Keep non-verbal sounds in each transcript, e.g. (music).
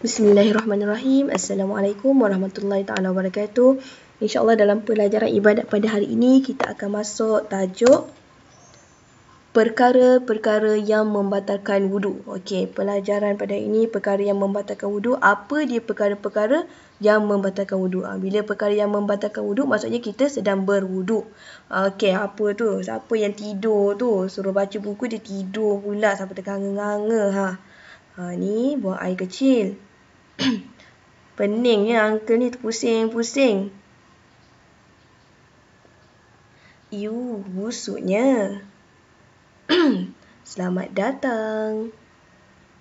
Bismillahirrahmanirrahim. Assalamualaikum warahmatullahi taala wabarakatuh. Insya-Allah dalam pelajaran ibadat pada hari ini kita akan masuk tajuk perkara-perkara yang membatalkan wudu. Okey, pelajaran pada hari ini perkara yang membatalkan wudu, apa dia perkara-perkara yang membatalkan wudu? Ha, bila perkara yang membatalkan wudu maksudnya kita sedang berwudu. Okey, apa tu? Siapa yang tidur tu? Suruh baca buku dia tidur pula sampai tengah nganga ha. Ha ni buang air kecil. (coughs) Peningnya uncle ni terpusing-pusing. You busuknya. (coughs) Selamat datang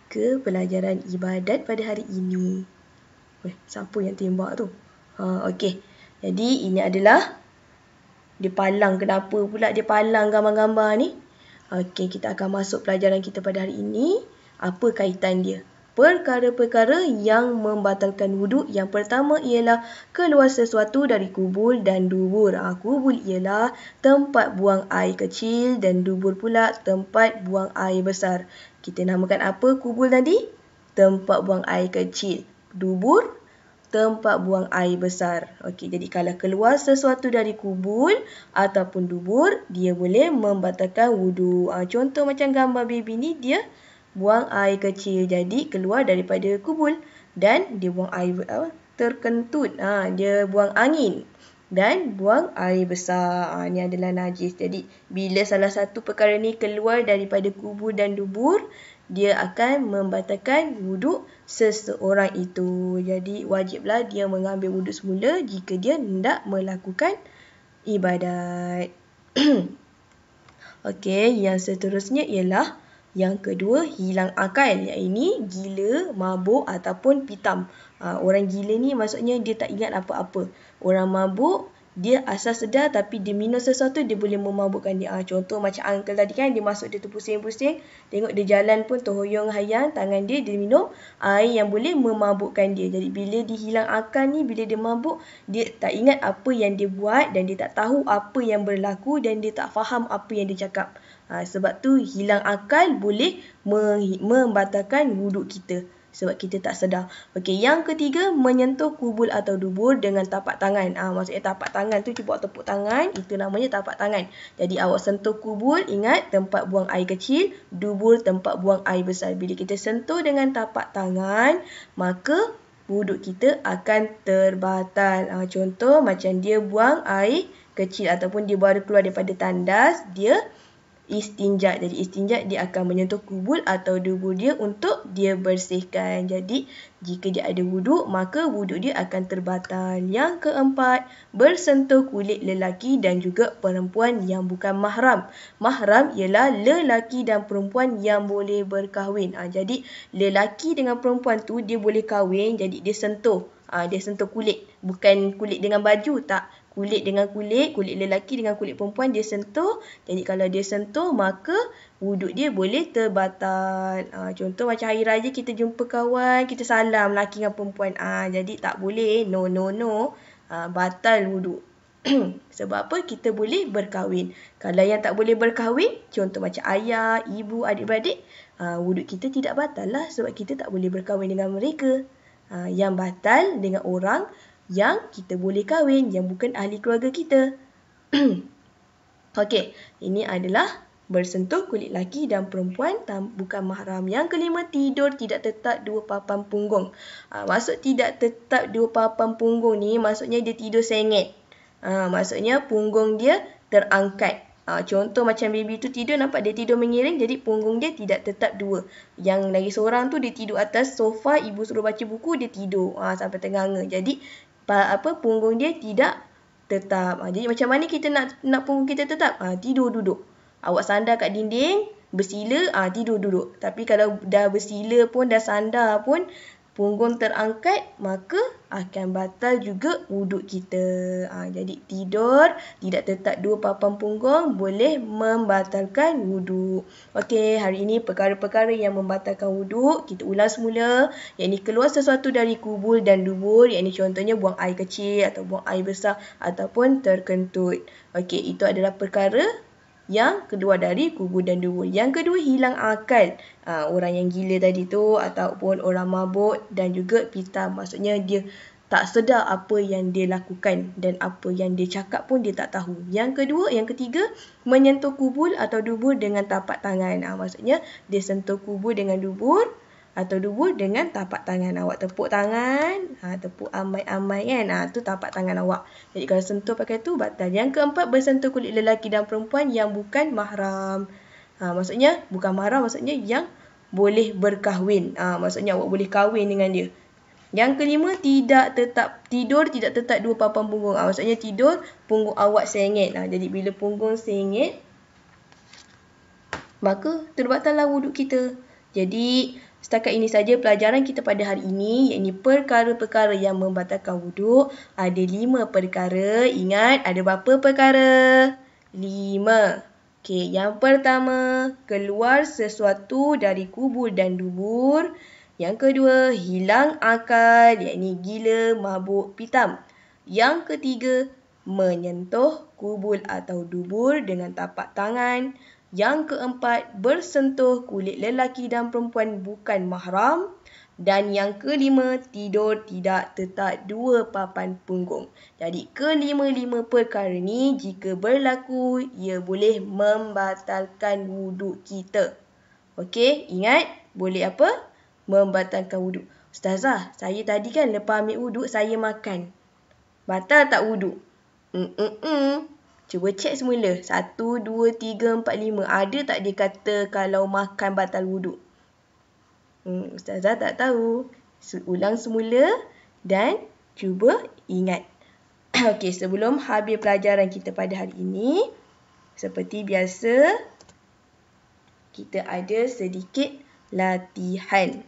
ke pelajaran ibadat pada hari ini. Weh, siapa yang tembak tu? Ha, okey. Jadi ini adalah dia palang kenapa pula dia palang gambar-gambar ni? Okey, kita akan masuk pelajaran kita pada hari ini. Apa kaitan dia? perkara-perkara yang membatalkan wuduk. Yang pertama ialah keluar sesuatu dari kubul dan dubur. Ha, ah, kubul ialah tempat buang air kecil dan dubur pula tempat buang air besar. Kita namakan apa kubul tadi? Tempat buang air kecil. Dubur tempat buang air besar. Okey, jadi kalau keluar sesuatu dari kubul ataupun dubur, dia boleh membatalkan wudu. Ha, ah, contoh macam gambar baby ni, dia buang air kecil jadi keluar daripada kubul dan dia buang air terkentut ha, dia buang angin dan buang air besar ha, ni adalah najis jadi bila salah satu perkara ni keluar daripada kubur dan dubur dia akan membatalkan wuduk seseorang itu jadi wajiblah dia mengambil wuduk semula jika dia tidak melakukan ibadat (clears throat) okey yang seterusnya ialah yang kedua, hilang akal. Yang ini, gila, mabuk ataupun pitam. Ha, orang gila ni maksudnya dia tak ingat apa-apa. Orang mabuk, dia asal sedar tapi dia minum sesuatu, dia boleh memabukkan dia. Ha, contoh macam uncle tadi kan, dia masuk dia tu pusing-pusing. Tengok dia jalan pun terhoyong hayang tangan dia, dia minum air yang boleh memabukkan dia. Jadi, bila dia hilang akal ni, bila dia mabuk, dia tak ingat apa yang dia buat dan dia tak tahu apa yang berlaku dan dia tak faham apa yang dia cakap. Ha, sebab tu hilang akal boleh membatalkan wuduk kita sebab kita tak sedar. Okey, yang ketiga menyentuh kubul atau dubur dengan tapak tangan. Ah ha, maksudnya tapak tangan tu cuba tepuk tangan, itu namanya tapak tangan. Jadi awak sentuh kubul, ingat tempat buang air kecil, dubur tempat buang air besar. Bila kita sentuh dengan tapak tangan, maka wuduk kita akan terbatal. Ha, contoh macam dia buang air kecil ataupun dia baru keluar daripada tandas, dia Istinjak Jadi istinjak dia akan menyentuh kubul atau debu dia untuk dia bersihkan. Jadi jika dia ada wudhu, maka wudhu dia akan terbatal. Yang keempat, bersentuh kulit lelaki dan juga perempuan yang bukan mahram. Mahram ialah lelaki dan perempuan yang boleh berkahwin. Ha, jadi lelaki dengan perempuan tu dia boleh kahwin, jadi dia sentuh. Ha, dia sentuh kulit, bukan kulit dengan baju, tak kulit dengan kulit, kulit lelaki dengan kulit perempuan dia sentuh. Jadi kalau dia sentuh maka wuduk dia boleh terbatal. Ha, contoh macam hari raya kita jumpa kawan, kita salam lelaki dengan perempuan. Ah ha, jadi tak boleh no no no ha, batal wuduk. (clears throat) Sebab apa? Kita boleh berkahwin. Kalau yang tak boleh berkahwin, contoh macam ayah, ibu, adik-beradik, ha, wuduk kita tidak batal lah sebab kita tak boleh berkahwin dengan mereka. Ha, yang batal dengan orang yang kita boleh kahwin yang bukan ahli keluarga kita. (clears throat) Okey, ini adalah bersentuh kulit laki dan perempuan tam- bukan mahram. Yang kelima, tidur tidak tetap dua papan punggung. Ha, maksud tidak tetap dua papan punggung ni maksudnya dia tidur sengit. Ha, maksudnya punggung dia terangkat. Ha, contoh macam baby tu tidur nampak dia tidur mengiring jadi punggung dia tidak tetap dua. Yang lagi seorang tu dia tidur atas sofa, ibu suruh baca buku dia tidur ha, sampai tengah nge. Jadi apa punggung dia tidak tetap. Ha, jadi macam mana kita nak nak punggung kita tetap? Ha, tidur duduk. Awak sandar kat dinding, bersila, ha, tidur duduk. Tapi kalau dah bersila pun, dah sandar pun, punggung terangkat, maka akan batal juga wuduk kita. Ha, jadi tidur, tidak tetap dua papan punggung boleh membatalkan wuduk. Okey, hari ini perkara-perkara yang membatalkan wuduk, kita ulas semula. Yang ini keluar sesuatu dari kubul dan dubur. Yang ini contohnya buang air kecil atau buang air besar ataupun terkentut. Okey, itu adalah perkara yang kedua dari gugur dan dua. Yang kedua hilang akal. Ha, orang yang gila tadi tu ataupun orang mabuk dan juga pita maksudnya dia tak sedar apa yang dia lakukan dan apa yang dia cakap pun dia tak tahu. Yang kedua, yang ketiga, menyentuh kubur atau dubur dengan tapak tangan. Ha, maksudnya, dia sentuh kubur dengan dubur atau dubu dengan tapak tangan awak. Tepuk tangan, ha, tepuk amai-amai kan. Ha, tu tapak tangan awak. Jadi kalau sentuh pakai tu batal. Yang keempat, bersentuh kulit lelaki dan perempuan yang bukan mahram. Ha, maksudnya, bukan mahram maksudnya yang boleh berkahwin. Ha, maksudnya awak boleh kahwin dengan dia. Yang kelima, tidak tetap tidur, tidak tetap dua papan punggung. Ha, maksudnya tidur, punggung awak sengit. Ha, jadi bila punggung sengit, maka terbatallah wuduk kita. Jadi, Setakat ini saja pelajaran kita pada hari ini, iaitu perkara-perkara yang membatalkan wuduk. Ada lima perkara. Ingat, ada berapa perkara? Lima. Okey, yang pertama, keluar sesuatu dari kubur dan dubur. Yang kedua, hilang akal, iaitu gila, mabuk, pitam. Yang ketiga, menyentuh kubur atau dubur dengan tapak tangan. Yang keempat, bersentuh kulit lelaki dan perempuan bukan mahram. Dan yang kelima, tidur tidak tetap dua papan punggung. Jadi, kelima-lima perkara ni jika berlaku, ia boleh membatalkan wuduk kita. Okey, ingat? Boleh apa? Membatalkan wuduk. Ustazah, saya tadi kan lepas ambil wuduk, saya makan. Batal tak wuduk? Mm-mm-mm. Cuba cek semula. satu dua tiga empat lima Ada tak dia kata kalau makan batal wuduk? Hmm, Ustazah tak tahu. So, ulang semula dan cuba ingat. (clears throat) Okey, sebelum habis pelajaran kita pada hari ini, seperti biasa, kita ada sedikit latihan.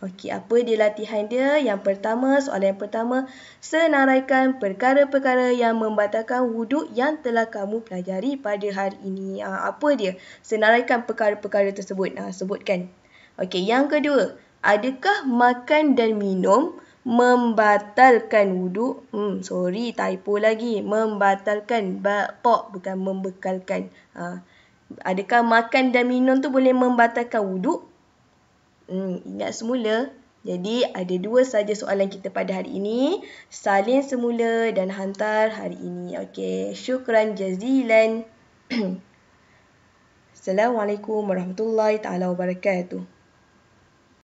Okey, apa dia latihan dia? Yang pertama, soalan yang pertama, senaraikan perkara-perkara yang membatalkan wuduk yang telah kamu pelajari pada hari ini. Ha, apa dia? Senaraikan perkara-perkara tersebut. Ha, sebutkan. Okey, yang kedua, adakah makan dan minum membatalkan wuduk? Hmm, sorry, typo lagi. Membatalkan, pok, bukan membekalkan. Ha, adakah makan dan minum tu boleh membatalkan wuduk? Hmm, ingat semula. Jadi ada dua saja soalan kita pada hari ini. Salin semula dan hantar hari ini. Okey, syukran jazilan. (clears throat) Assalamualaikum warahmatullahi taala wabarakatuh.